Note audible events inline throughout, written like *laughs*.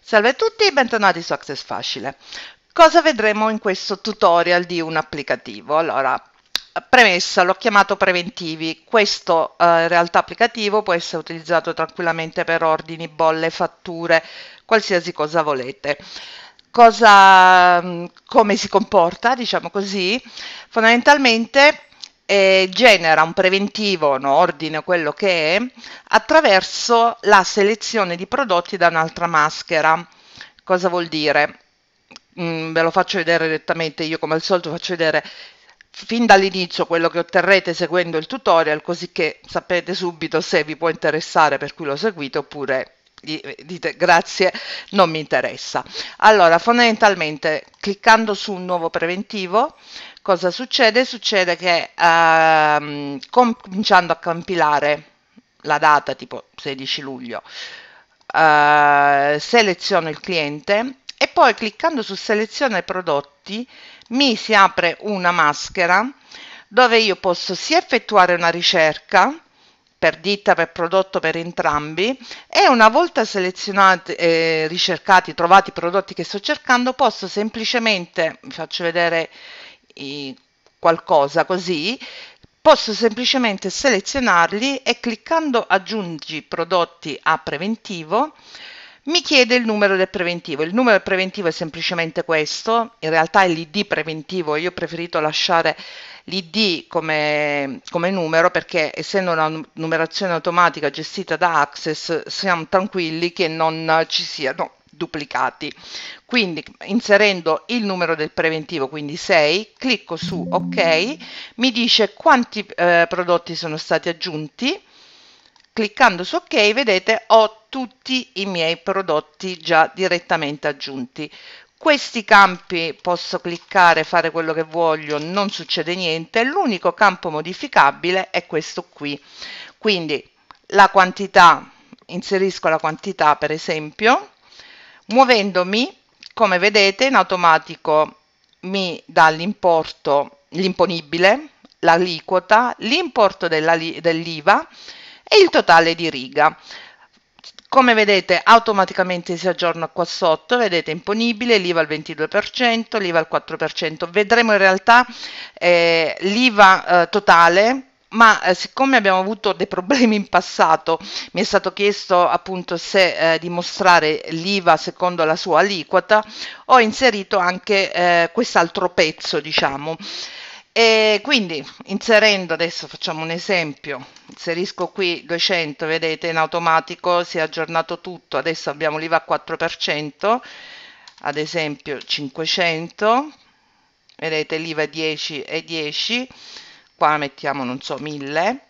Salve a tutti e bentornati su Access Facile. Cosa vedremo in questo tutorial di un applicativo? Allora, premessa, l'ho chiamato preventivi. Questo eh, in realtà applicativo può essere utilizzato tranquillamente per ordini, bolle, fatture, qualsiasi cosa volete cosa, mm, come si comporta, diciamo così, fondamentalmente eh, genera un preventivo, un ordine, quello che è, attraverso la selezione di prodotti da un'altra maschera. Cosa vuol dire? Mm, ve lo faccio vedere direttamente, io come al solito faccio vedere fin dall'inizio quello che otterrete seguendo il tutorial, così che sapete subito se vi può interessare per cui lo seguite oppure eh, dite grazie non mi interessa allora fondamentalmente cliccando su un nuovo preventivo cosa succede succede che ehm, cominciando a compilare la data tipo 16 luglio eh, seleziono il cliente e poi cliccando su selezione prodotti mi si apre una maschera dove io posso sia effettuare una ricerca per ditta, per prodotto, per entrambi e una volta selezionati, eh, ricercati, trovati i prodotti che sto cercando, posso semplicemente, vi faccio vedere eh, qualcosa così, posso semplicemente selezionarli e cliccando aggiungi prodotti a preventivo, mi chiede il numero del preventivo. Il numero del preventivo è semplicemente questo, in realtà è l'ID preventivo, io ho preferito lasciare l'ID come, come numero perché essendo una numerazione automatica gestita da Access siamo tranquilli che non ci siano duplicati. Quindi inserendo il numero del preventivo, quindi 6, clicco su ok, mi dice quanti eh, prodotti sono stati aggiunti. Cliccando su ok vedete ho tutti i miei prodotti già direttamente aggiunti questi campi posso cliccare, fare quello che voglio, non succede niente, l'unico campo modificabile è questo qui, quindi la quantità, inserisco la quantità per esempio, muovendomi, come vedete in automatico mi dà l'importo, l'imponibile, l'aliquota, l'importo dell'IVA e il totale di riga. Come vedete automaticamente si aggiorna qua sotto, vedete imponibile, l'IVA al 22%, l'IVA al 4%, vedremo in realtà eh, l'IVA eh, totale ma eh, siccome abbiamo avuto dei problemi in passato, mi è stato chiesto appunto se eh, dimostrare l'IVA secondo la sua aliquota, ho inserito anche eh, quest'altro pezzo, diciamo. E quindi inserendo adesso facciamo un esempio, inserisco qui 200, vedete in automatico si è aggiornato tutto, adesso abbiamo l'IVA 4%, ad esempio 500, vedete l'IVA 10 e 10, qua mettiamo non so 1000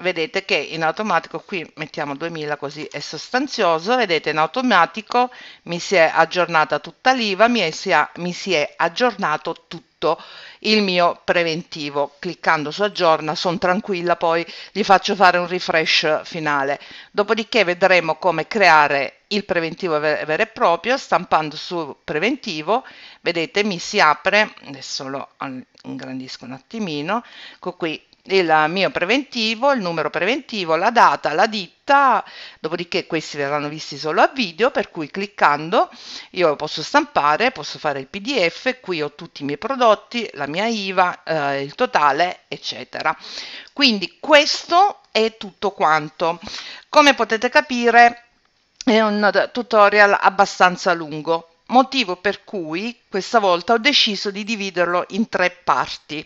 vedete che in automatico qui mettiamo 2000 così è sostanzioso vedete in automatico mi si è aggiornata tutta l'IVA mi, mi, si è aggiornato tutto il mio preventivo cliccando su aggiorna sono tranquilla poi gli faccio fare un refresh finale dopodiché vedremo come creare il preventivo vero e proprio stampando su preventivo vedete mi si apre adesso lo ingrandisco un attimino ecco qui il mio preventivo, il numero preventivo, la data, la ditta, dopodiché questi verranno visti solo a video, per cui cliccando io posso stampare, posso fare il PDF, qui ho tutti i miei prodotti, la mia IVA, eh, il totale, eccetera. Quindi questo è tutto quanto. Come potete capire è un tutorial abbastanza lungo, motivo per cui questa volta ho deciso di dividerlo in tre parti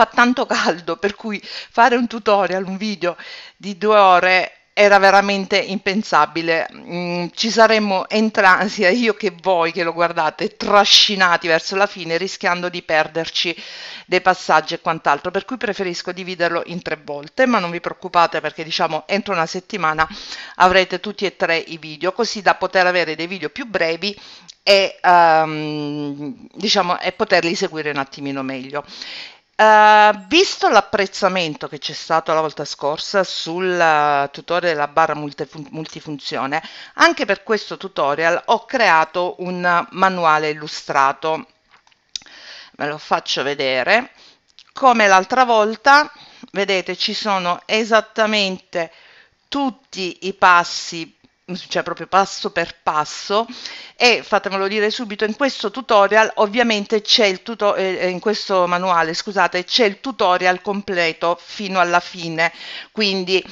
fa tanto caldo, per cui fare un tutorial, un video di due ore era veramente impensabile. Mm, ci saremmo entrati, sia io che voi che lo guardate, trascinati verso la fine, rischiando di perderci dei passaggi e quant'altro. Per cui preferisco dividerlo in tre volte, ma non vi preoccupate perché diciamo entro una settimana avrete tutti e tre i video, così da poter avere dei video più brevi e, um, diciamo, e poterli seguire un attimino meglio. Eh, visto l'apprezzamento che c'è stato la volta scorsa sul eh, tutorial della barra multifun- multifunzione, anche per questo tutorial ho creato un manuale illustrato. Ve lo faccio vedere. Come l'altra volta, vedete, ci sono esattamente tutti i passi cioè proprio passo per passo e fatemelo dire subito in questo tutorial ovviamente c'è il tutorial eh, eh, in questo manuale scusate c'è il tutorial completo fino alla fine quindi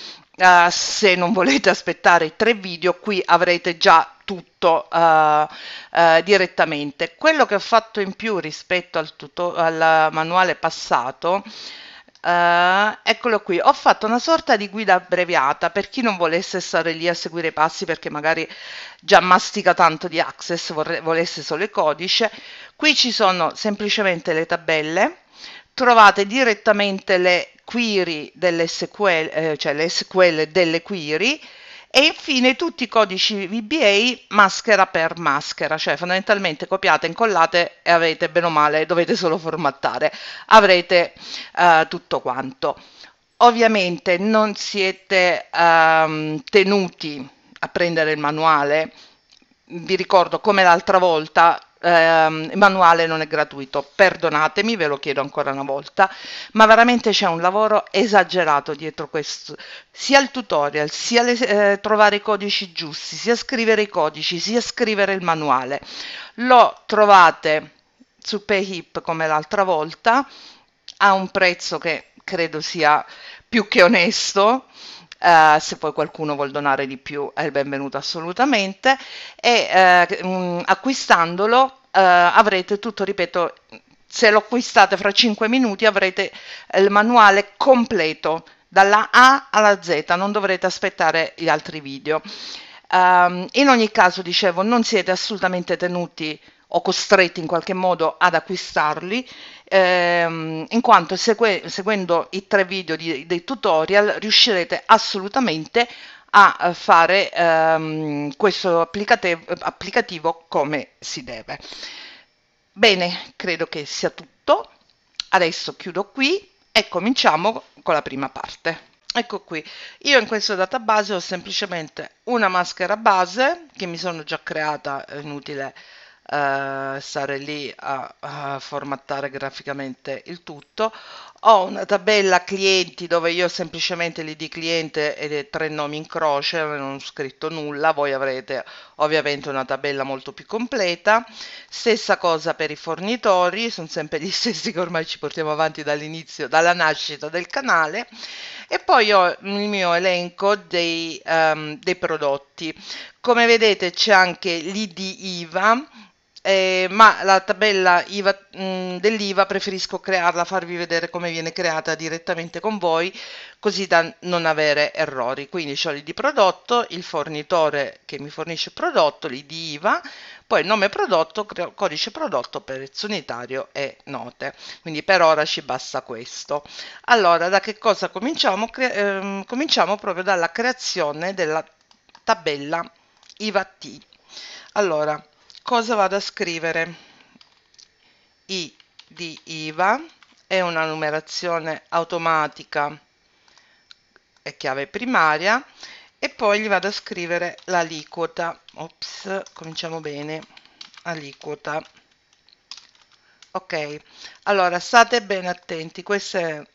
Uh, se non volete aspettare tre video qui avrete già tutto uh, uh, direttamente quello che ho fatto in più rispetto al, al manuale passato Uh, eccolo qui, ho fatto una sorta di guida abbreviata per chi non volesse stare lì a seguire i passi perché magari già mastica tanto di Access, vorre- volesse solo il codice. Qui ci sono semplicemente le tabelle, trovate direttamente le query delle SQL, eh, cioè le SQL delle query, e infine tutti i codici VBA maschera per maschera, cioè fondamentalmente copiate, incollate e avete bene o male, dovete solo formattare, avrete eh, tutto quanto. Ovviamente non siete eh, tenuti a prendere il manuale, vi ricordo come l'altra volta eh, il manuale non è gratuito, perdonatemi, ve lo chiedo ancora una volta, ma veramente c'è un lavoro esagerato dietro questo, sia il tutorial, sia le, eh, trovare i codici giusti, sia scrivere i codici, sia scrivere il manuale. Lo trovate su PayHip come l'altra volta, a un prezzo che credo sia più che onesto, Uh, se poi qualcuno vuol donare di più è il benvenuto assolutamente e uh, acquistandolo uh, avrete tutto, ripeto, se lo acquistate fra 5 minuti avrete il manuale completo dalla A alla Z, non dovrete aspettare gli altri video. Ehm, in ogni caso, dicevo, non siete assolutamente tenuti o costretti in qualche modo ad acquistarli, ehm, in quanto segue, seguendo i tre video di, dei tutorial riuscirete assolutamente a eh, fare ehm, questo applicativo come si deve. Bene, credo che sia tutto. Adesso chiudo qui e cominciamo con la prima parte. Ecco qui, io in questo database ho semplicemente una maschera base che mi sono già creata, è inutile eh, stare lì a, a formattare graficamente il tutto ho una tabella clienti dove io semplicemente li di cliente e tre nomi in croce, non ho scritto nulla, voi avrete ovviamente una tabella molto più completa. Stessa cosa per i fornitori, sono sempre gli *laughs* stessi che ormai ci portiamo avanti dall'inizio, dalla nascita del canale. E poi ho il mio elenco dei, um, dei prodotti. Come vedete c'è anche l'ID IVA eh, ma la tabella IVA, mh, mm, dell'IVA preferisco crearla, farvi vedere come viene creata direttamente con voi, così da non avere errori. Quindi ho l'ID prodotto, il fornitore che mi fornisce il prodotto, l'ID IVA, poi nome prodotto, codice prodotto, prezzo unitario e note. Quindi per ora ci basta questo. Allora, da che cosa cominciamo? Ehm, cominciamo proprio dalla creazione della tabella IVA T. Allora, cosa vado a scrivere i di IVA è una numerazione automatica è chiave primaria e poi gli vado a scrivere l'aliquota ops cominciamo bene aliquota ok allora state ben attenti questo è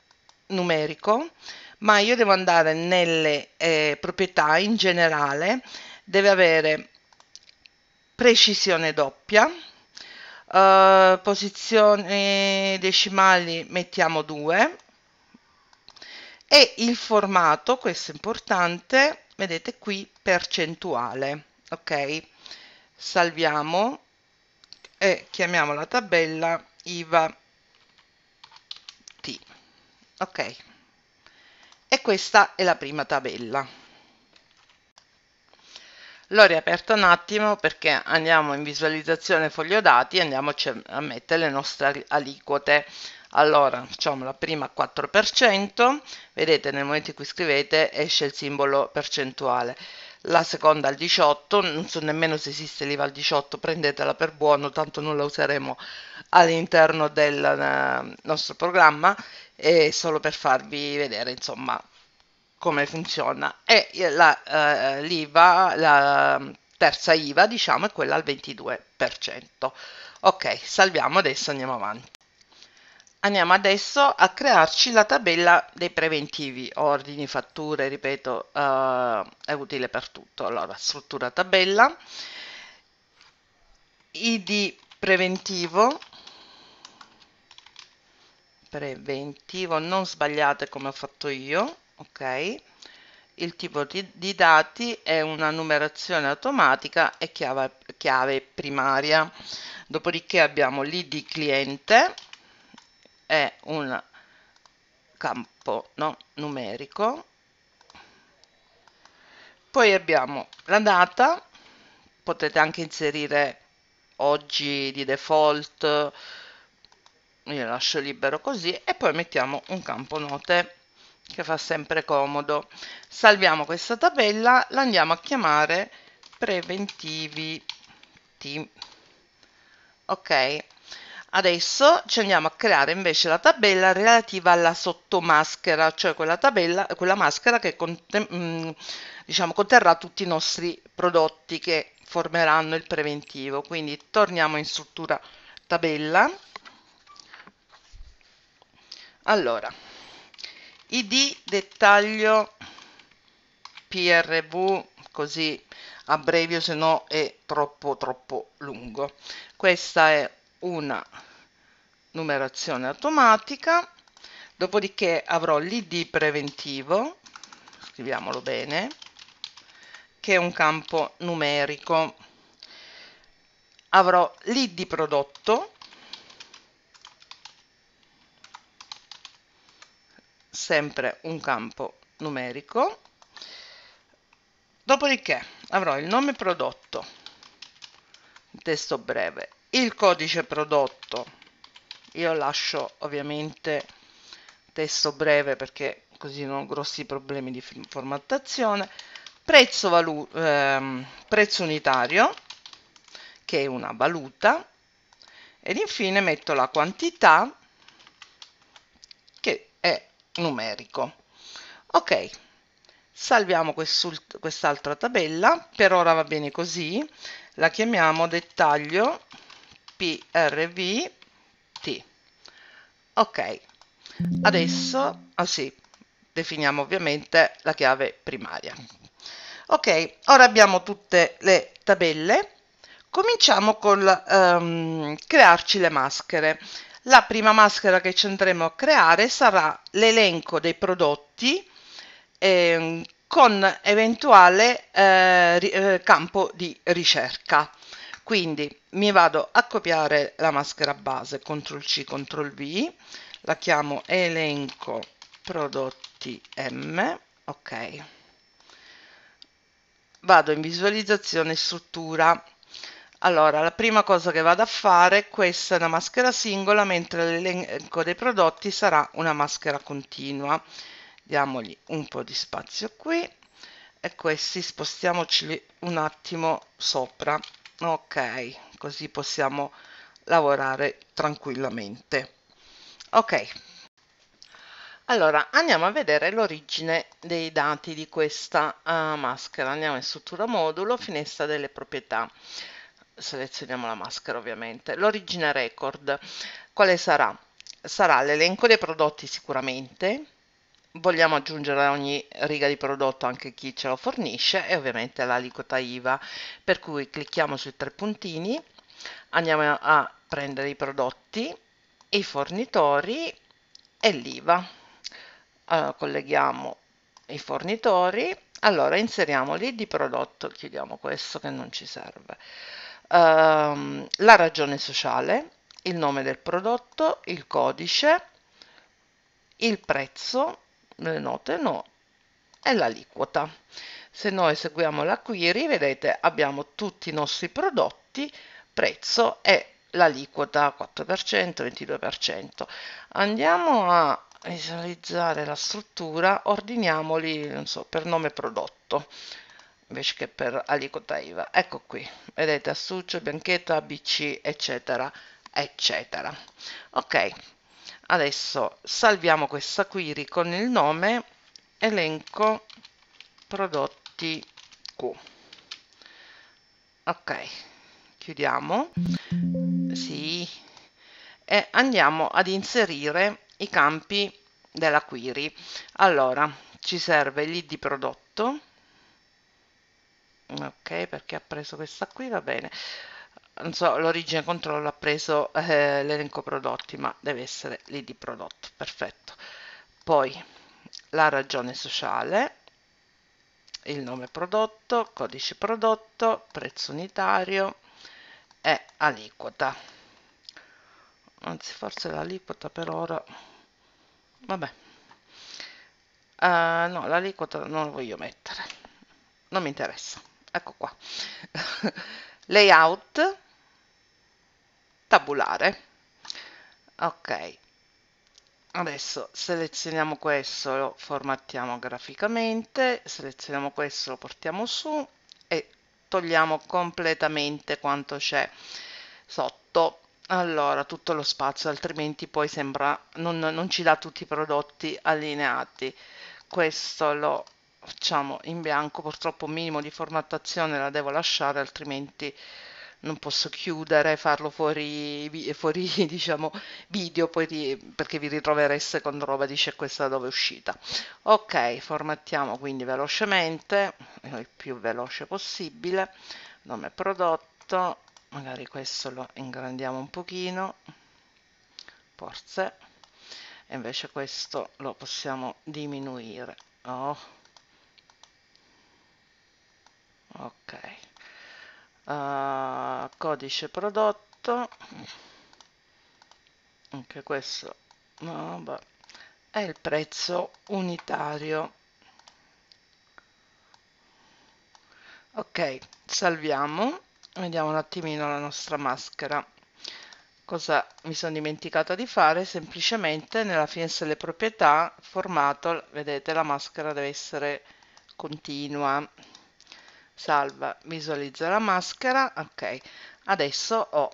numerico ma io devo andare nelle eh, proprietà in generale deve avere precisione doppia, uh, eh, posizione decimali mettiamo 2 e il formato, questo è importante, vedete qui percentuale, ok? Salviamo e chiamiamo la tabella IVA T, ok? E questa è la prima tabella l'ho riaperto un attimo perché andiamo in visualizzazione foglio dati e andiamo a mettere le nostre aliquote allora facciamo la prima 4% vedete nel momento in cui scrivete esce il simbolo percentuale la seconda al 18 non so nemmeno se esiste l'IVA al 18 prendetela per buono tanto non la useremo all'interno del eh, nostro programma è solo per farvi vedere insomma come funziona e la, eh, l'IVA, la mm, terza IVA diciamo è quella al 22%. Ok, salviamo adesso, andiamo avanti. Andiamo adesso a crearci la tabella dei preventivi, ordini, fatture, ripeto, eh, è utile per tutto. Allora, struttura tabella, id preventivo, preventivo, non sbagliate come ho fatto io, ok? Il tipo di, di dati è una numerazione automatica e chiave, chiave primaria. Dopodiché abbiamo l'id cliente, è un campo no, numerico. Poi abbiamo la data, potete anche inserire oggi di default, io lascio libero così, e poi mettiamo un campo note che fa sempre comodo. Salviamo questa tabella, la andiamo a chiamare preventivi T. Ok, adesso ci andiamo a creare invece la tabella relativa alla sottomaschera, cioè quella, tabella, quella maschera che conte, mm, diciamo, conterrà tutti i nostri prodotti che formeranno il preventivo. Quindi torniamo in struttura tabella. Allora, id dettaglio prv così abbrevio se no è troppo troppo lungo questa è una numerazione automatica dopodiché avrò l'id preventivo scriviamolo bene che è un campo numerico avrò l'id prodotto sempre un campo numerico dopodiché avrò il nome prodotto il testo breve il codice prodotto io lascio ovviamente testo breve perché così non ho grossi problemi di formattazione prezzo, valu ehm, prezzo unitario che è una valuta ed infine metto la quantità numerico. Ok, salviamo quest'altra tabella, per ora va bene così, la chiamiamo dettaglio PRVT. Ok, adesso, ah sì, definiamo ovviamente la chiave primaria. Ok, ora abbiamo tutte le tabelle. Cominciamo con um, ehm, crearci le maschere. La prima maschera che ci andremo a creare sarà l'elenco dei prodotti eh, con eventuale eh, eh, campo di ricerca. Quindi mi vado a copiare la maschera base, CTRL C, CTRL V, la chiamo elenco prodotti M, ok. Vado in visualizzazione struttura allora, la prima cosa che vado a fare, questa è una maschera singola, mentre l'elenco dei prodotti sarà una maschera continua. Diamogli un po' di spazio qui e questi spostiamoci un attimo sopra. Ok, così possiamo lavorare tranquillamente. Ok. Allora, andiamo a vedere l'origine dei dati di questa uh, maschera. Andiamo in struttura modulo, finestra delle proprietà selezioniamo la maschera ovviamente, l'origine record, quale sarà? Sarà l'elenco dei prodotti sicuramente, vogliamo aggiungere a ogni riga di prodotto anche chi ce lo fornisce e ovviamente l'aliquota IVA, per cui clicchiamo sui tre puntini, andiamo a prendere i prodotti, i fornitori e l'IVA. Allora, colleghiamo i fornitori, allora inseriamo l'id di prodotto, chiudiamo questo che non ci serve ehm, la ragione sociale, il nome del prodotto, il codice, il prezzo, le note no, e l'aliquota. Se noi eseguiamo la query, vedete, abbiamo tutti i nostri prodotti, prezzo e l'aliquota 4%, 22%. Andiamo a visualizzare la struttura, ordiniamoli so, per nome prodotto invece che per aliquota IVA. Ecco qui, vedete assuccio, bianchetto, ABC, eccetera, eccetera. Ok, adesso salviamo questa query con il nome elenco prodotti Q. Ok, chiudiamo. Sì. E andiamo ad inserire i campi della query. Allora, ci serve l'id prodotto ok perché ha preso questa qui va bene non so l'origine controllo ha preso eh, l'elenco prodotti ma deve essere lì di prodotto perfetto poi la ragione sociale il nome prodotto codice prodotto prezzo unitario e aliquota anzi forse l'aliquota per ora vabbè uh, no l'aliquota non lo voglio mettere non mi interessa ecco qua, *laughs* layout, tabulare. Ok, adesso selezioniamo questo, lo formattiamo graficamente, selezioniamo questo, lo portiamo su e togliamo completamente quanto c'è sotto. Allora, tutto lo spazio, altrimenti poi sembra, non, non ci dà tutti i prodotti allineati. Questo lo facciamo in bianco purtroppo un minimo di formattazione la devo lasciare altrimenti non posso chiudere farlo fuori, fuori *laughs* diciamo video poi, perché vi ritrovereste quando roba dice questa dove è uscita ok formattiamo quindi velocemente il più veloce possibile nome prodotto magari questo lo ingrandiamo un pochino forse e invece questo lo possiamo diminuire oh ok uh, codice prodotto anche questo no, è il prezzo unitario ok salviamo vediamo un attimino la nostra maschera cosa mi sono dimenticata di fare semplicemente nella finestra delle proprietà formato vedete la maschera deve essere continua salva, visualizza la maschera, ok, adesso ho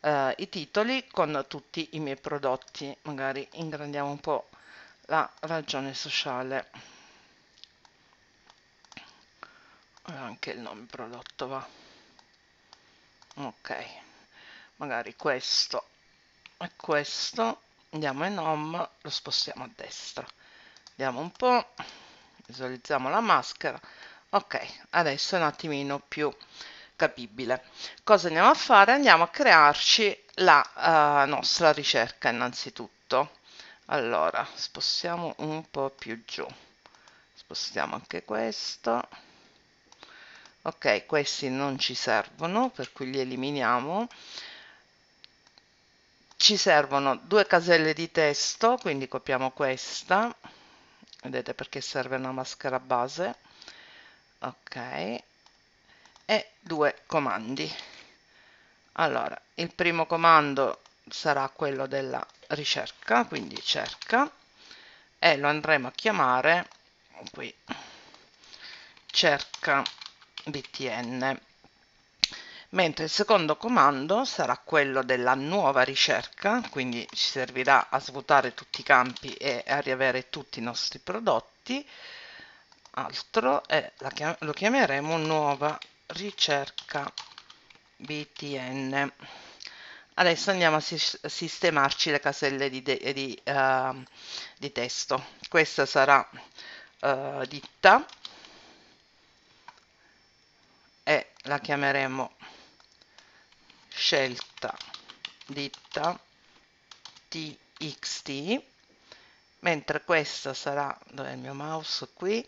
eh, i titoli con tutti i miei prodotti, magari ingrandiamo un po' la ragione sociale, eh, anche il nome prodotto va, ok, magari questo e questo, andiamo in home, lo spostiamo a destra, andiamo un po', visualizziamo la maschera, ok adesso è un attimino più capibile cosa andiamo a fare andiamo a crearci la uh, nostra ricerca innanzitutto allora spostiamo un po più giù spostiamo anche questo ok questi non ci servono per cui li eliminiamo ci servono due caselle di testo quindi copiamo questa vedete perché serve una maschera base ok e due comandi allora il primo comando sarà quello della ricerca quindi cerca e lo andremo a chiamare qui cerca btn mentre il secondo comando sarà quello della nuova ricerca quindi ci servirà a svuotare tutti i campi e a riavere tutti i nostri prodotti altro e chiam lo chiameremo nuova ricerca btn adesso andiamo a sis sistemarci le caselle di, di, uh, di testo questa sarà uh, ditta e la chiameremo scelta ditta txt mentre questa sarà dove è il mio mouse qui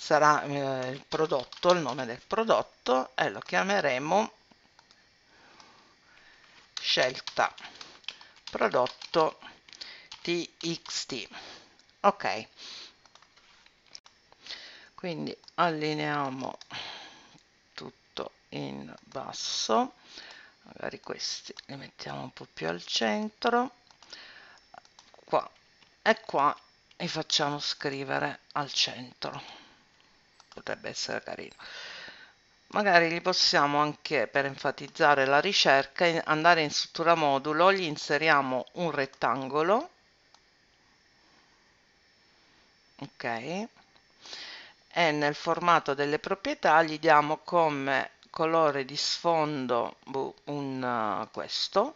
sarà eh, il prodotto, il nome del prodotto e lo chiameremo scelta prodotto txt ok quindi allineiamo tutto in basso magari questi li mettiamo un po più al centro qua e qua li facciamo scrivere al centro potrebbe essere carino magari gli possiamo anche per enfatizzare la ricerca andare in struttura modulo gli inseriamo un rettangolo ok e nel formato delle proprietà gli diamo come colore di sfondo boh, un, uh, questo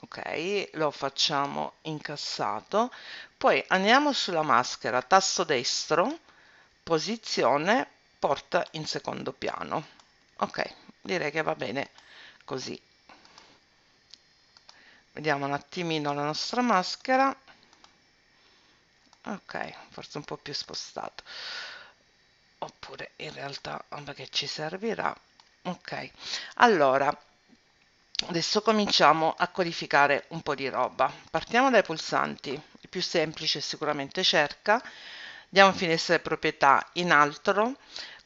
ok lo facciamo incassato poi andiamo sulla maschera tasto destro posizione porta in secondo piano ok direi che va bene così vediamo un attimino la nostra maschera ok forse un po' più spostato oppure in realtà perché ci servirà ok allora adesso cominciamo a codificare un po' di roba partiamo dai pulsanti il più semplice è sicuramente cerca Andiamo a finestra proprietà in altro.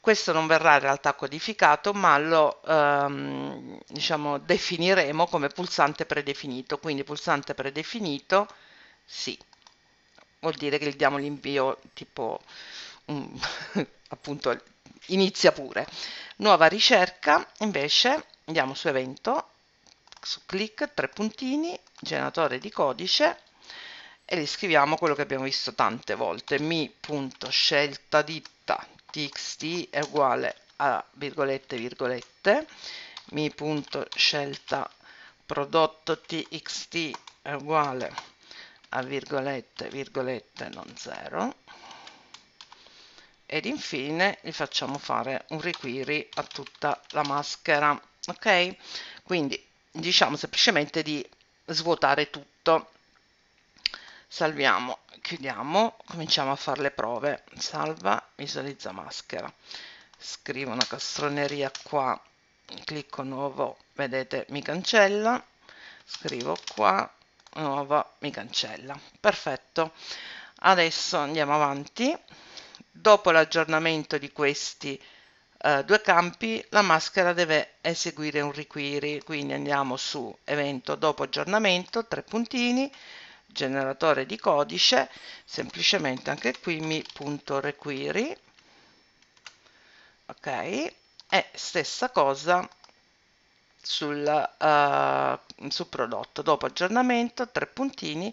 Questo non verrà in realtà codificato, ma lo ehm, diciamo, definiremo come pulsante predefinito. Quindi pulsante predefinito, sì, vuol dire che gli diamo l'invio tipo, um, *laughs* appunto, inizia pure. Nuova ricerca, invece, andiamo su evento, su clic, tre puntini, generatore di codice, e riscriviamo quello che abbiamo visto tante volte mi.scelta ditta txt è uguale a virgolette virgolette mi.scelta prodotto txt è uguale a virgolette virgolette non zero ed infine gli facciamo fare un requiri a tutta la maschera ok quindi diciamo semplicemente di svuotare tutto salviamo chiudiamo cominciamo a fare le prove salva visualizza maschera scrivo una castroneria qua clicco nuovo vedete mi cancella scrivo qua nuova mi cancella perfetto adesso andiamo avanti dopo l'aggiornamento di questi eh, due campi la maschera deve eseguire un requiri quindi andiamo su evento dopo aggiornamento tre puntini generatore di codice, semplicemente anche qui mi.requery, ok, e stessa cosa sul, uh, sul prodotto, dopo aggiornamento, tre puntini,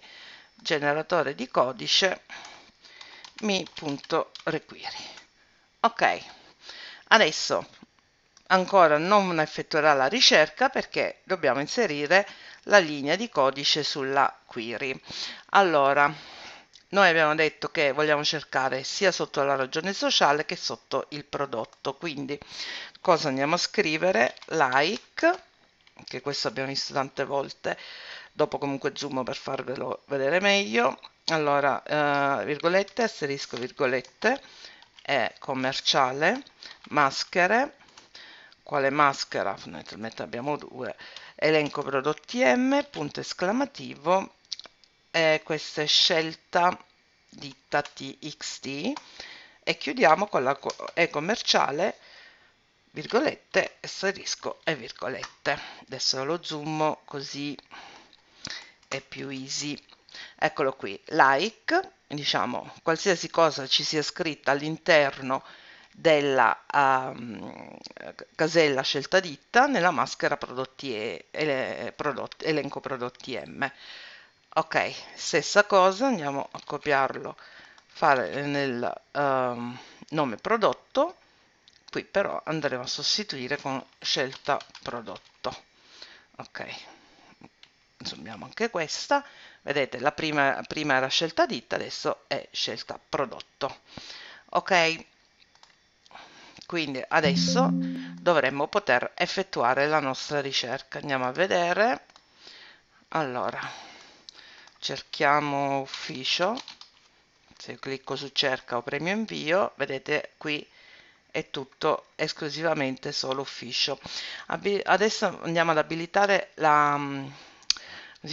generatore di codice, mi.requery. Ok, adesso ancora non effettuerà la ricerca perché dobbiamo inserire la linea di codice sulla query. Allora, noi abbiamo detto che vogliamo cercare sia sotto la ragione sociale che sotto il prodotto, quindi cosa andiamo a scrivere? Like, che questo abbiamo visto tante volte, dopo comunque zoom per farvelo vedere meglio, allora, eh, virgolette, asterisco, virgolette, è commerciale, maschere, quale maschera, fondamentalmente abbiamo due, elenco prodotti M, punto esclamativo, e questa è scelta ditta TXT e chiudiamo con la e-commerciale, virgolette, asterisco e virgolette. Adesso lo zoom così è più easy. Eccolo qui, like, diciamo qualsiasi cosa ci sia scritta all'interno della um, casella scelta ditta nella maschera prodotti e, ele, prodotti, elenco prodotti M. Ok, stessa cosa, andiamo a copiarlo, fare nel um, nome prodotto, qui però andremo a sostituire con scelta prodotto. Ok, zoomiamo anche questa, vedete la prima, prima, era scelta ditta, adesso è scelta prodotto. Ok, quindi adesso dovremmo poter effettuare la nostra ricerca. Andiamo a vedere. Allora, cerchiamo ufficio. Se clicco su cerca o premio invio, vedete qui è tutto esclusivamente solo ufficio. adesso andiamo ad abilitare la, mm,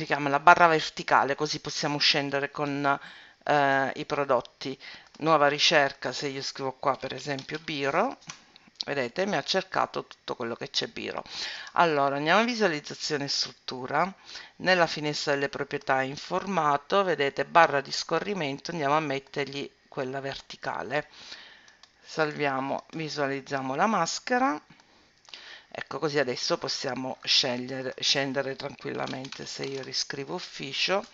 chiama, la barra verticale, così possiamo scendere con eh, i prodotti nuova ricerca se io scrivo qua per esempio Biro vedete mi ha cercato tutto quello che c'è Biro allora andiamo a visualizzazione struttura nella finestra delle proprietà in formato vedete barra di scorrimento andiamo a mettergli quella verticale salviamo visualizziamo la maschera ecco così adesso possiamo scegliere, scendere tranquillamente se io riscrivo ufficio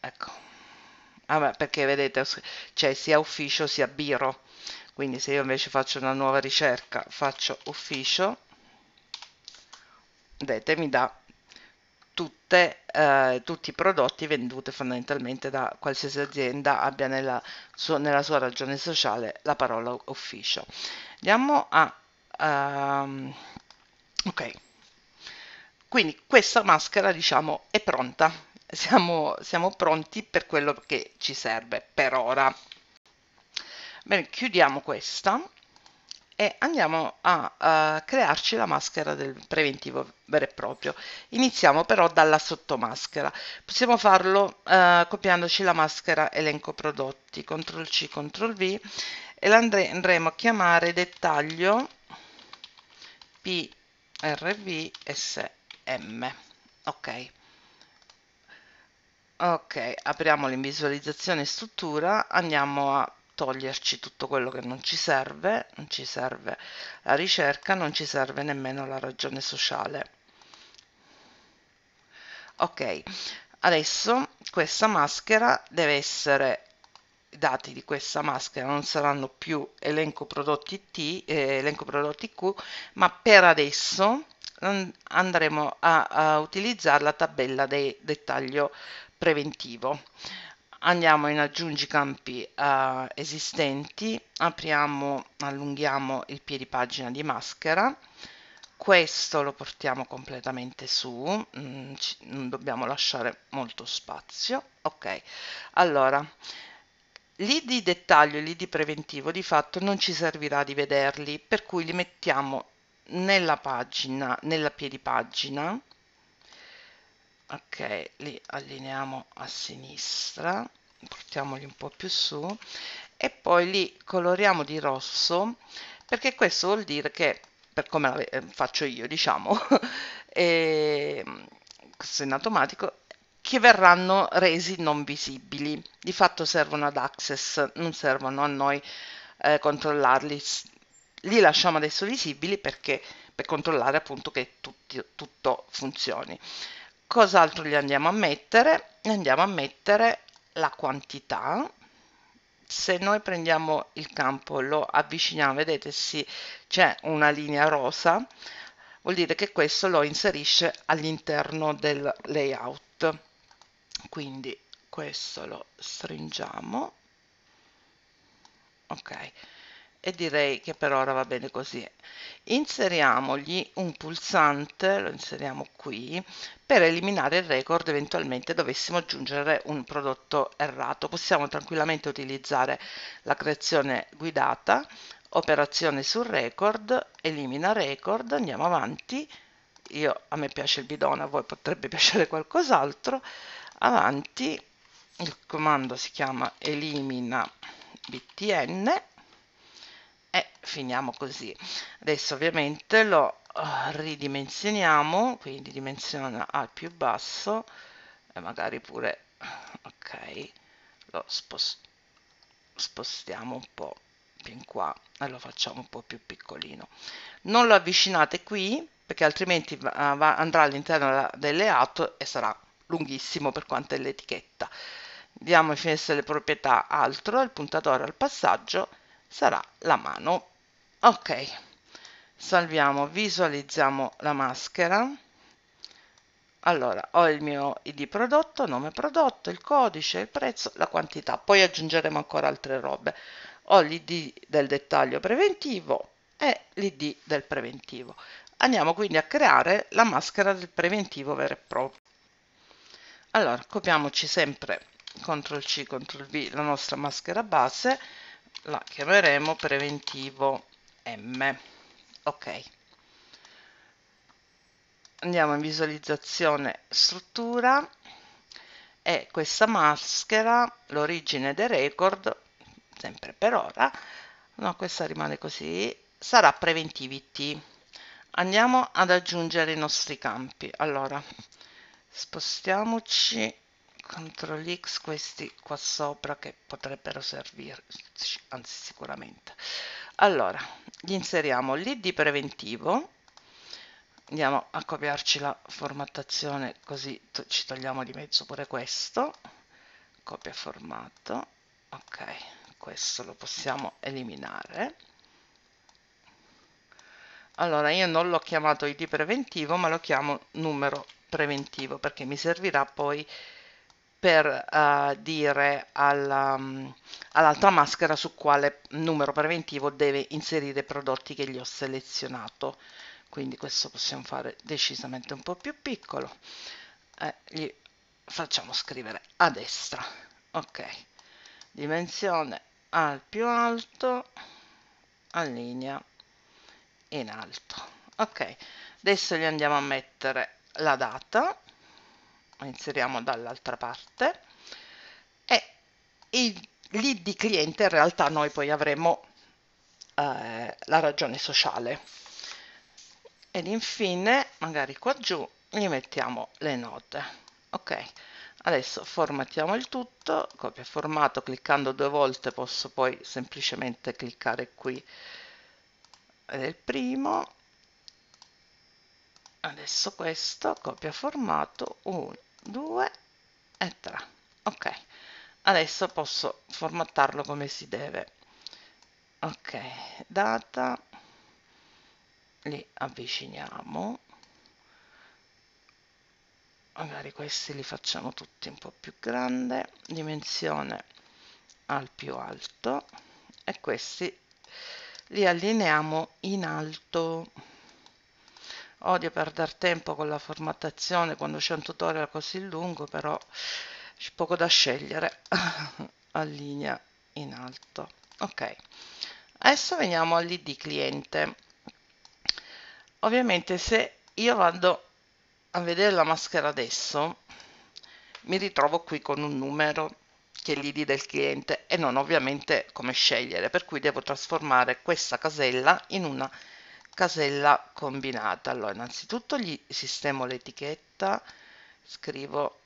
ecco Ah, beh, perché vedete c'è cioè, sia ufficio sia biro. Quindi se io invece faccio una nuova ricerca, faccio ufficio, vedete mi dà tutte, eh, tutti i prodotti venduti fondamentalmente da qualsiasi azienda abbia nella, su, nella sua ragione sociale la parola ufficio. Andiamo a... Um, ok, quindi questa maschera diciamo è pronta siamo, siamo pronti per quello che ci serve per ora. Bene, chiudiamo questa e andiamo a uh, crearci la maschera del preventivo vero e proprio. Iniziamo però dalla sottomaschera. Possiamo farlo uh, copiandoci la maschera elenco prodotti, CTRL C, CTRL V e la andremo a chiamare dettaglio PRVSM. Ok. Ok, apriamo in visualizzazione struttura, andiamo a toglierci tutto quello che non ci serve, non ci serve la ricerca, non ci serve nemmeno la ragione sociale. Ok, adesso questa maschera deve essere, i dati di questa maschera non saranno più elenco prodotti, T, eh, elenco prodotti Q, ma per adesso andremo a, a utilizzare la tabella dei dettaglio preventivo. Andiamo in aggiungi campi eh, esistenti, apriamo, allunghiamo il piedi pagina di maschera, questo lo portiamo completamente su, mm, ci, non dobbiamo lasciare molto spazio. Ok, allora lì di dettaglio e lì di preventivo di fatto non ci servirà di vederli, per cui li mettiamo nella pagina, nella piedi pagina ok li allineiamo a sinistra portiamoli un po più su e poi li coloriamo di rosso perché questo vuol dire che per come la, eh, faccio io diciamo *laughs* e, ehm, questo in automatico che verranno resi non visibili di fatto servono ad access non servono a noi eh, controllarli li lasciamo adesso visibili perché per controllare appunto che tutti, tutto funzioni cos'altro gli andiamo a mettere? andiamo a mettere la quantità se noi prendiamo il campo lo avviciniamo vedete sì c'è una linea rosa vuol dire che questo lo inserisce all'interno del layout quindi questo lo stringiamo ok e direi che per ora va bene così. Inseriamogli un pulsante, lo inseriamo qui, per eliminare il record eventualmente dovessimo aggiungere un prodotto errato. Possiamo tranquillamente utilizzare la creazione guidata, operazione sul record, elimina record, andiamo avanti, io, a me piace il bidone, a voi potrebbe *laughs* piacere qualcos'altro, avanti, il comando si chiama elimina btn finiamo così. Adesso ovviamente lo eh, ridimensioniamo, quindi dimensiona al più basso e magari pure, ok, lo spostiamo un po' più in qua e lo facciamo un po' più piccolino. Non lo avvicinate qui perché altrimenti va, eh, va, andrà all'interno delle auto e sarà lunghissimo per quanto è l'etichetta. Diamo in finestra le proprietà altro, il puntatore al passaggio sarà la mano ok salviamo visualizziamo la maschera allora ho il mio id prodotto nome prodotto il codice il prezzo la quantità poi aggiungeremo ancora altre robe ho l'id del dettaglio preventivo e l'id del preventivo andiamo quindi a creare la maschera del preventivo vero e proprio allora copiamoci sempre ctrl c ctrl v la nostra maschera base la chiameremo preventivo M ok andiamo in visualizzazione struttura e questa maschera l'origine dei record sempre per ora no questa rimane così sarà preventivity andiamo ad aggiungere i nostri campi allora spostiamoci CTRL X questi qua sopra che potrebbero servirci anzi sicuramente allora gli inseriamo l'id preventivo andiamo a copiarci la formattazione così to ci togliamo di mezzo pure questo copia formato ok questo lo possiamo eliminare allora io non l'ho chiamato id preventivo ma lo chiamo numero preventivo perché mi servirà poi per uh, dire alla, um, mm, all'altra maschera su quale numero preventivo deve inserire i prodotti che gli ho selezionato quindi questo possiamo fare decisamente un po' più piccolo eh, gli facciamo scrivere a destra ok dimensione al più alto allinea in alto ok adesso gli andiamo a mettere la data inseriamo dall'altra parte e di cliente in realtà noi poi avremo eh, la ragione sociale ed infine magari qua giù gli mettiamo le note ok adesso formattiamo il tutto copia formato cliccando due volte posso poi semplicemente cliccare qui ed il primo adesso questo copia formato 1 2 e 3 ok adesso posso formattarlo come si deve ok data li avviciniamo magari questi li facciamo tutti un po' più grande dimensione al più alto e questi li allineiamo in alto odio perder tempo con la formattazione quando c'è un tutorial così lungo però c'è poco da scegliere allinea *laughs* in alto ok adesso veniamo all'id cliente ovviamente se io vado a vedere la maschera adesso mi ritrovo qui con un numero che è l'id del cliente e non ovviamente come scegliere per cui devo trasformare questa casella in una casella combinata allora innanzitutto gli sistemo l'etichetta scrivo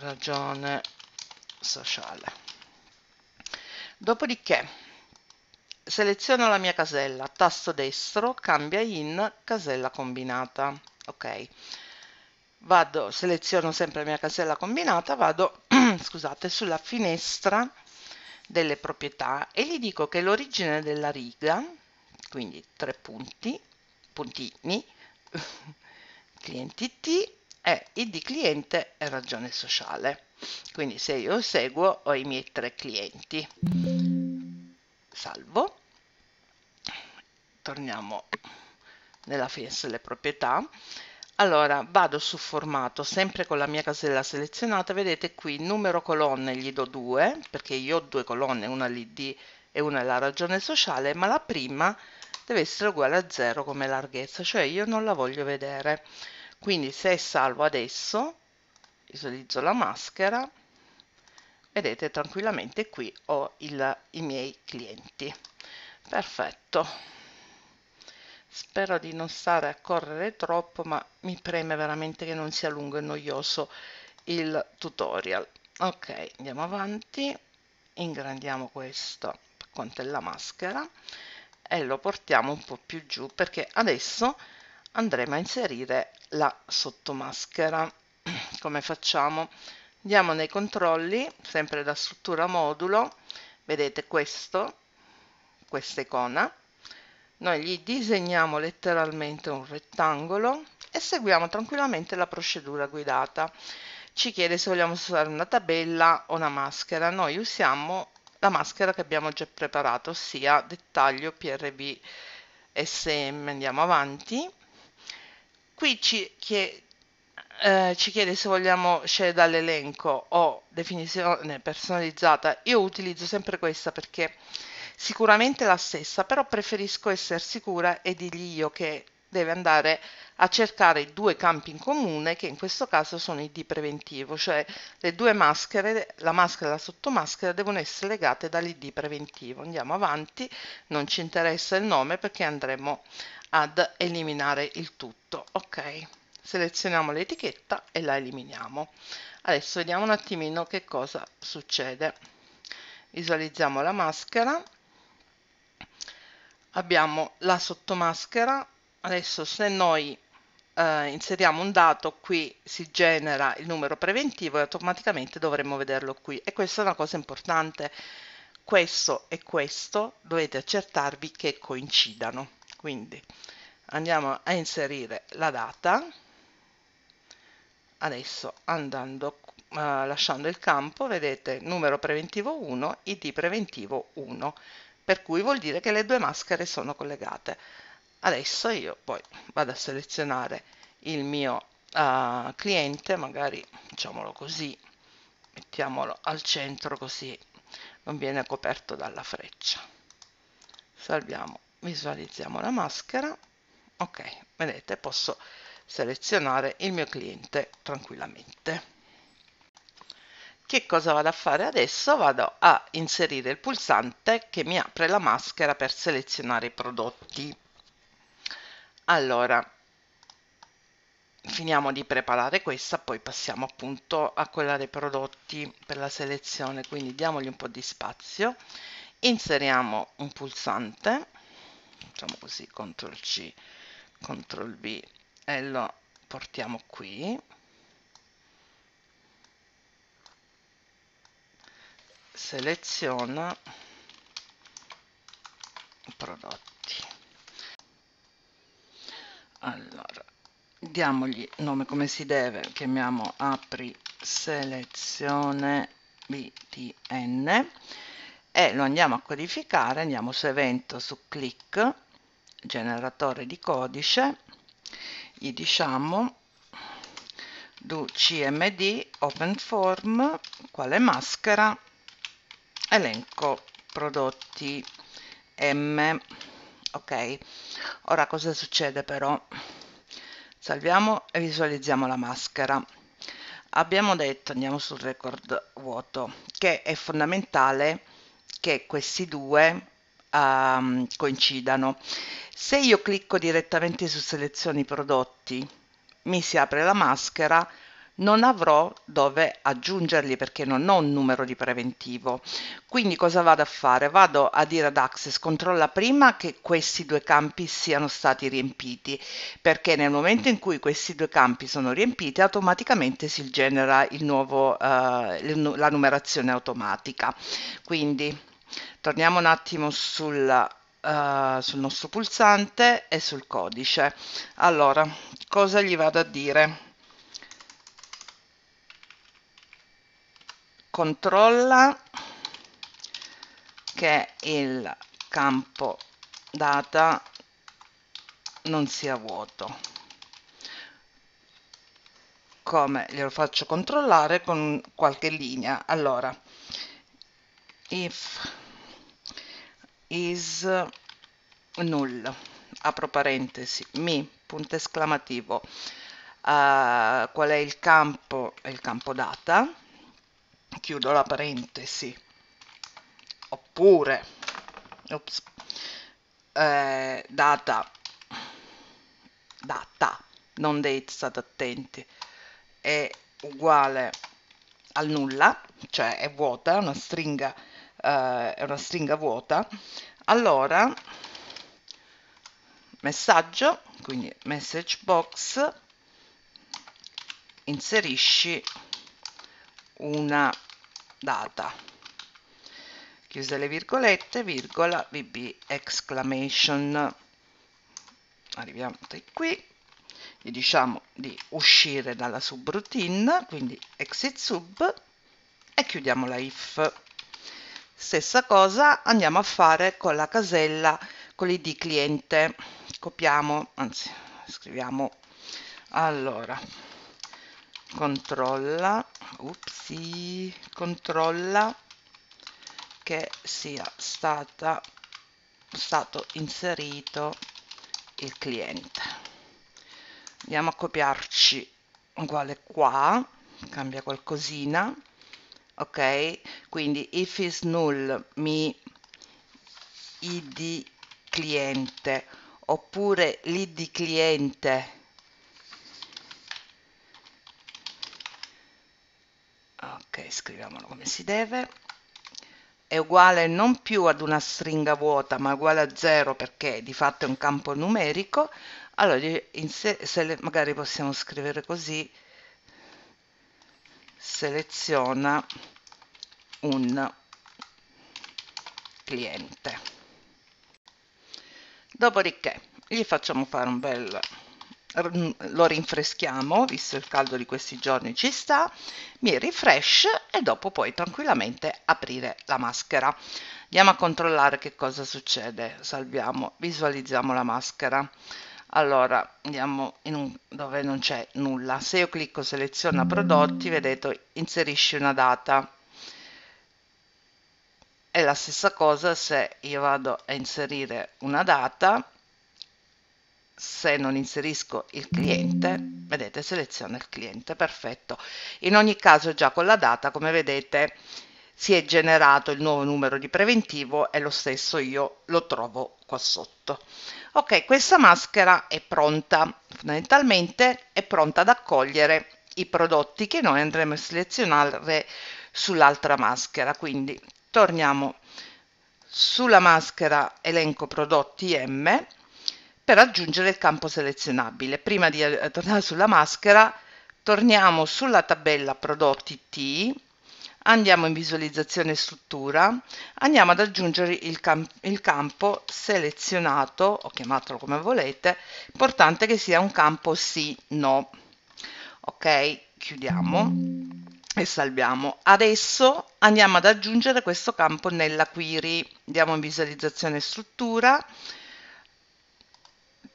ragione sociale dopodiché seleziono la mia casella tasto destro cambia in casella combinata ok vado seleziono sempre la mia casella combinata vado *clears throat* scusate sulla finestra delle proprietà e gli dico che l'origine della riga quindi 3 punti, puntini, *laughs* clienti T e id cliente è ragione sociale. Quindi se io seguo ho i miei tre clienti. Salvo. Torniamo nella finestra delle proprietà. Allora, vado su formato, sempre con la mia casella selezionata, vedete qui numero colonne gli do 2, perché io ho due colonne, una l'id e una è la ragione sociale, ma la prima deve essere uguale a 0 come larghezza, cioè io non la voglio vedere. Quindi se salvo adesso, visualizzo la maschera, vedete tranquillamente qui ho il, i miei clienti. Perfetto. Spero di non stare a correre troppo, ma mi preme veramente che non sia lungo e noioso il tutorial. Ok, andiamo avanti, ingrandiamo questo quanto la maschera e lo portiamo un po' più giù perché adesso andremo a inserire la sottomaschera *clears throat* come facciamo? andiamo nei controlli sempre da struttura modulo vedete questo questa icona noi gli disegniamo letteralmente un rettangolo e seguiamo tranquillamente la procedura guidata ci chiede se vogliamo usare una tabella o una maschera noi usiamo la maschera che abbiamo già preparato, ossia dettaglio PRB SM. Andiamo avanti. Qui ci, chied eh, ci chiede se vogliamo scegliere dall'elenco o definizione personalizzata. Io utilizzo sempre questa perché sicuramente la stessa, però preferisco essere sicura e dirgli io che deve andare a cercare i due campi in comune che in questo caso sono i di preventivo, cioè le due maschere, la maschera e la sottomaschera devono essere legate dall'ID preventivo. Andiamo avanti, non ci interessa il nome perché andremo ad eliminare il tutto. Ok, selezioniamo l'etichetta e la eliminiamo. Adesso vediamo un attimino che cosa succede. Visualizziamo la maschera, abbiamo la sottomaschera Adesso se noi eh, inseriamo un dato qui si genera il numero preventivo e automaticamente dovremmo vederlo qui e questa è una cosa importante. Questo e questo dovete accertarvi che coincidano. Quindi andiamo a inserire la data. Adesso andando Uh, lasciando il campo, vedete numero preventivo 1, id preventivo 1, per cui vuol dire che le due maschere sono collegate adesso io poi vado a selezionare il mio uh, cliente magari facciamolo così mettiamolo al centro così non viene coperto dalla freccia salviamo visualizziamo la maschera ok vedete posso selezionare il mio cliente tranquillamente che cosa vado a fare adesso? Vado a inserire il pulsante che mi apre la maschera per selezionare i prodotti. Allora, finiamo di preparare questa, poi passiamo appunto a quella dei prodotti per la selezione, quindi diamogli un po' di spazio, inseriamo un pulsante, facciamo così, CTRL C, CTRL V e lo portiamo qui, seleziona prodotti allora diamogli nome come si deve chiamiamo apri selezione btn e lo andiamo a codificare andiamo su evento su click generatore di codice gli diciamo do cmd open form quale maschera elenco prodotti m ok ora cosa succede però salviamo e visualizziamo la maschera abbiamo detto andiamo sul record vuoto che è fondamentale che questi due um, coincidano se io clicco direttamente su selezioni prodotti mi si apre la maschera non avrò dove aggiungerli perché non ho un numero di preventivo. Quindi cosa vado a fare? Vado a dire ad Access controlla prima che questi due campi siano stati riempiti perché nel momento in cui questi due campi sono riempiti automaticamente si genera il nuovo, eh, la numerazione automatica. Quindi torniamo un attimo sulla Uh, eh, sul nostro pulsante e sul codice. Allora, cosa gli vado a dire? controlla che il campo data non sia vuoto come glielo faccio controllare con qualche linea allora if is null apro parentesi mi punto esclamativo uh, qual è il campo il campo data chiudo la parentesi oppure ops, eh, data data non date state attenti è uguale al nulla cioè è vuota una stringa eh, è una stringa vuota allora messaggio quindi message box inserisci una data chiuse le virgolette virgola bb exclamation arriviamo qui gli diciamo di uscire dalla subroutine quindi exit sub e chiudiamo la if stessa cosa andiamo a fare con la casella con l'id cliente copiamo anzi scriviamo allora controlla, upsi, controlla che sia stata, stato inserito il cliente. Andiamo a copiarci uguale qua, cambia qualcosina, ok? Quindi if is null mi id cliente oppure l'id cliente ok scriviamolo come si deve è uguale non più ad una stringa vuota ma uguale a 0 perché di fatto è un campo numerico allora se, magari possiamo scrivere così seleziona un cliente dopodiché gli facciamo fare un bel Mm, lo rinfreschiamo, visto il caldo di questi giorni ci sta, mi refresh e dopo puoi tranquillamente aprire la maschera. Andiamo a controllare che cosa succede, salviamo, visualizziamo la maschera. Allora, andiamo un, dove non c'è nulla. Se io clicco seleziona prodotti, vedete, inserisci una data. È la stessa cosa se io vado a inserire una data, se non inserisco il cliente, vedete seleziona il cliente, perfetto. In ogni caso già con la data, come vedete, si è generato il nuovo numero di preventivo e lo stesso io lo trovo qua sotto. Ok, questa maschera è pronta, fondamentalmente è pronta ad accogliere i prodotti che noi andremo a selezionare sull'altra maschera, quindi torniamo sulla maschera elenco prodotti M per aggiungere il campo selezionabile. Prima di eh, tornare sulla maschera, torniamo sulla tabella prodotti T, andiamo in visualizzazione struttura, andiamo ad aggiungere il, camp il campo selezionato, o chiamatelo come volete, importante che sia un campo sì, no. Ok, chiudiamo e salviamo. Adesso andiamo ad aggiungere questo campo nella query. Andiamo in visualizzazione struttura,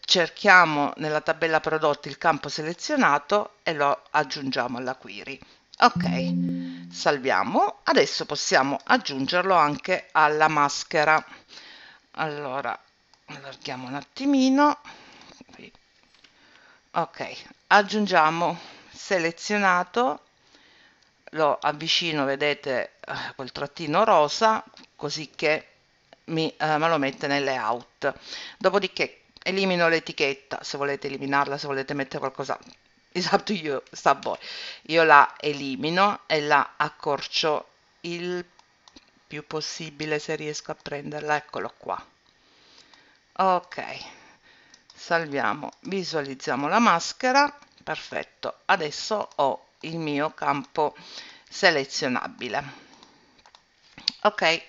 cerchiamo nella tabella prodotti il campo selezionato e lo aggiungiamo alla query. Ok, salviamo. Adesso possiamo aggiungerlo anche alla maschera. Allora, allarghiamo un attimino. Ok, aggiungiamo selezionato, lo avvicino, vedete, col eh, trattino rosa, così che mi, eh, me lo mette nelle out. Dopodiché elimino l'etichetta se volete eliminarla, se volete mettere qualcosa, it's up to you, sta a voi. Io la elimino e la accorcio il più possibile se riesco a prenderla, eccolo qua. Ok, salviamo, visualizziamo la maschera, perfetto, adesso ho il mio campo selezionabile. Ok,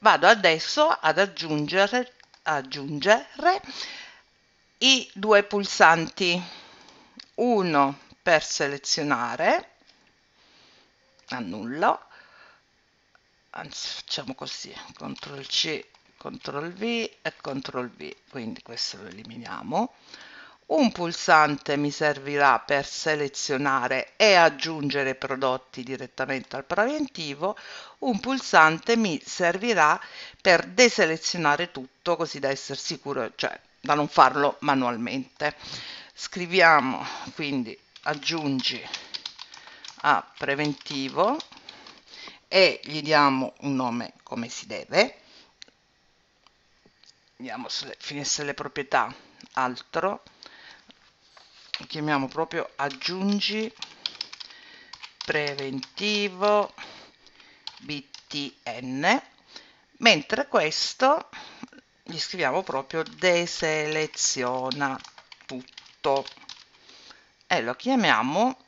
vado adesso ad aggiungere aggiungere i due pulsanti, uno per selezionare, annullo, anzi facciamo così, CTRL C, CTRL V e CTRL V, quindi questo lo eliminiamo, un pulsante mi servirà per selezionare e aggiungere prodotti direttamente al preventivo, un pulsante mi servirà per deselezionare tutto così da essere sicuro, cioè da non farlo manualmente. Scriviamo quindi aggiungi a preventivo e gli diamo un nome come si deve. Andiamo sulle finestre delle proprietà, altro chiamiamo proprio aggiungi preventivo btn mentre questo gli scriviamo proprio deseleziona tutto e lo chiamiamo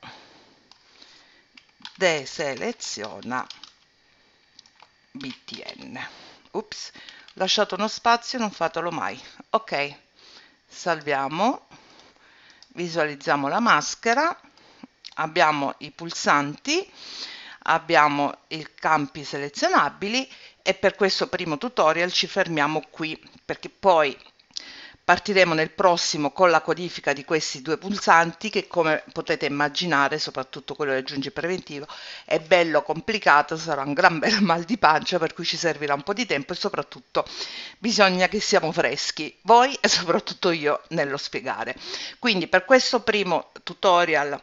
deseleziona btn ups lasciato uno spazio non fatelo mai ok salviamo visualizziamo la maschera, abbiamo i pulsanti, abbiamo i campi selezionabili e per questo primo tutorial ci fermiamo qui perché poi Partiremo nel prossimo con la codifica di questi due pulsanti che come potete immaginare, soprattutto quello di giungi preventivo, è bello complicato, sarà un gran bel mal di pancia per cui ci servirà un po' di tempo e soprattutto bisogna che siamo freschi, voi e soprattutto io nello spiegare. Quindi per questo primo tutorial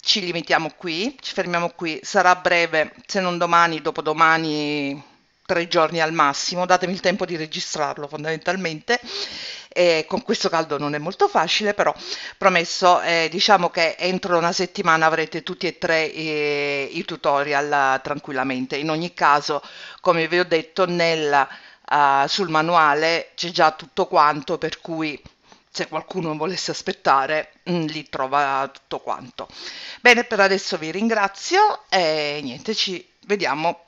ci limitiamo qui, ci fermiamo qui, sarà breve, se non domani, dopodomani tre giorni al massimo, datemi il tempo di registrarlo fondamentalmente. E eh, con questo caldo non è molto facile, però promesso, eh, diciamo che entro una settimana avrete tutti e tre eh, i tutorial eh, tranquillamente. In ogni caso, come vi ho detto, nel, uh, eh, sul manuale c'è già tutto quanto, per cui se qualcuno volesse aspettare mh, mm, lì trova tutto quanto. Bene, per adesso vi ringrazio e niente, ci vediamo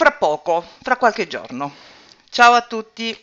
fra poco, fra qualche giorno. Ciao a tutti!